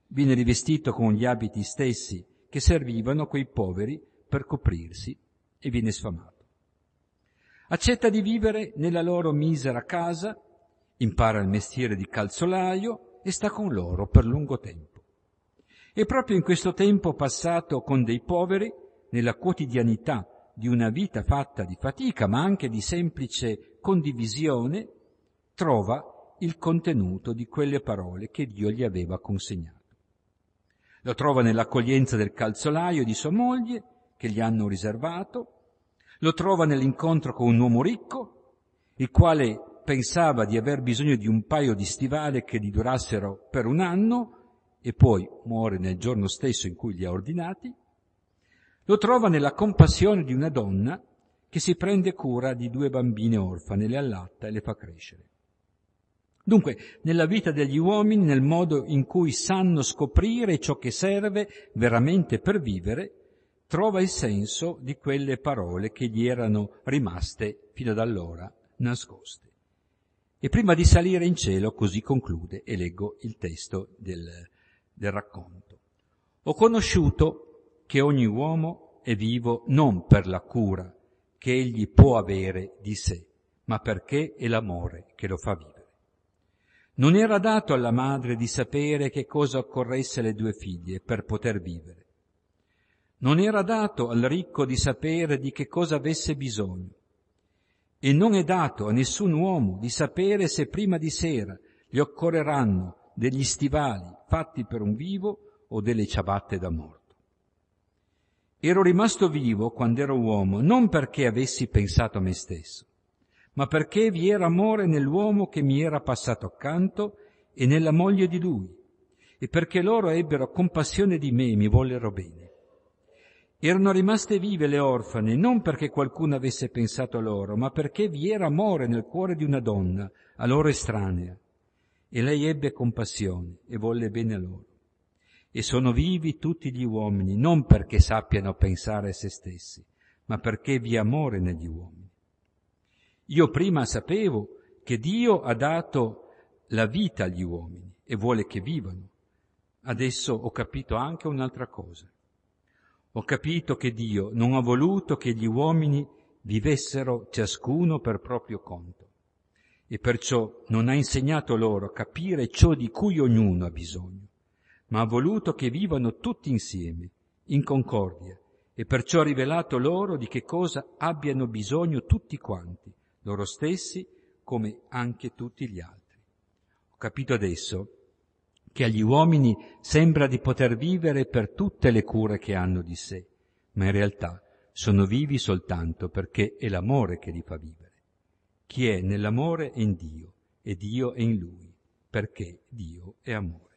S1: Viene rivestito con gli abiti stessi che servivano a quei poveri per coprirsi e viene sfamato. Accetta di vivere nella loro misera casa, impara il mestiere di calzolaio e sta con loro per lungo tempo. E proprio in questo tempo passato con dei poveri, nella quotidianità di una vita fatta di fatica, ma anche di semplice condivisione, trova il contenuto di quelle parole che Dio gli aveva consegnato. Lo trova nell'accoglienza del calzolaio di sua moglie, che gli hanno riservato, lo trova nell'incontro con un uomo ricco, il quale pensava di aver bisogno di un paio di stivali che gli durassero per un anno e poi muore nel giorno stesso in cui li ha ordinati, lo trova nella compassione di una donna che si prende cura di due bambine orfane, le allatta e le fa crescere. Dunque, nella vita degli uomini, nel modo in cui sanno scoprire ciò che serve veramente per vivere, trova il senso di quelle parole che gli erano rimaste fino ad allora nascoste. E prima di salire in cielo, così conclude, e leggo il testo del, del racconto. Ho conosciuto che ogni uomo è vivo non per la cura che egli può avere di sé, ma perché è l'amore che lo fa vivere. Non era dato alla madre di sapere che cosa occorresse alle due figlie per poter vivere. Non era dato al ricco di sapere di che cosa avesse bisogno. E non è dato a nessun uomo di sapere se prima di sera gli occorreranno degli stivali fatti per un vivo o delle ciabatte da morto. Ero rimasto vivo quando ero uomo, non perché avessi pensato a me stesso, ma perché vi era amore nell'uomo che mi era passato accanto e nella moglie di lui, e perché loro ebbero compassione di me e mi vollero bene. Erano rimaste vive le orfane, non perché qualcuno avesse pensato a loro, ma perché vi era amore nel cuore di una donna, a loro estranea, e lei ebbe compassione e volle bene a loro e sono vivi tutti gli uomini, non perché sappiano pensare a se stessi, ma perché vi amore negli uomini. Io prima sapevo che Dio ha dato la vita agli uomini e vuole che vivano. Adesso ho capito anche un'altra cosa. Ho capito che Dio non ha voluto che gli uomini vivessero ciascuno per proprio conto e perciò non ha insegnato loro a capire ciò di cui ognuno ha bisogno ma ha voluto che vivano tutti insieme, in concordia, e perciò ha rivelato loro di che cosa abbiano bisogno tutti quanti, loro stessi come anche tutti gli altri. Ho capito adesso che agli uomini sembra di poter vivere per tutte le cure che hanno di sé, ma in realtà sono vivi soltanto perché è l'amore che li fa vivere. Chi è nell'amore è in Dio e Dio è in lui, perché Dio è amore.